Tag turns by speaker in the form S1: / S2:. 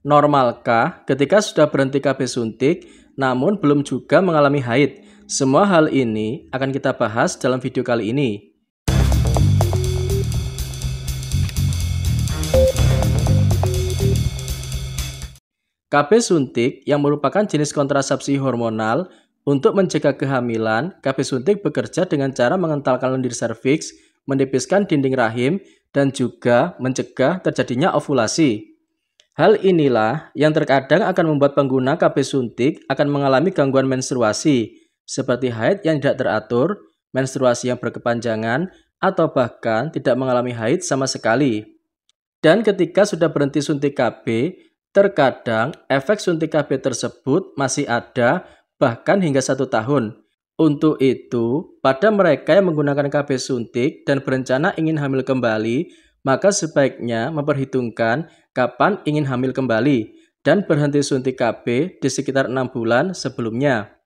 S1: Normalkah ketika sudah berhenti KB suntik namun belum juga mengalami haid? Semua hal ini akan kita bahas dalam video kali ini. KB suntik yang merupakan jenis kontrasepsi hormonal untuk mencegah kehamilan, KB suntik bekerja dengan cara mengentalkan lendir serviks, menipiskan dinding rahim, dan juga mencegah terjadinya ovulasi. Hal inilah yang terkadang akan membuat pengguna KB suntik akan mengalami gangguan menstruasi, seperti haid yang tidak teratur, menstruasi yang berkepanjangan, atau bahkan tidak mengalami haid sama sekali. Dan ketika sudah berhenti suntik KB, terkadang efek suntik KB tersebut masih ada bahkan hingga satu tahun. Untuk itu, pada mereka yang menggunakan KB suntik dan berencana ingin hamil kembali, maka sebaiknya memperhitungkan kapan ingin hamil kembali dan berhenti suntik KB di sekitar 6 bulan sebelumnya.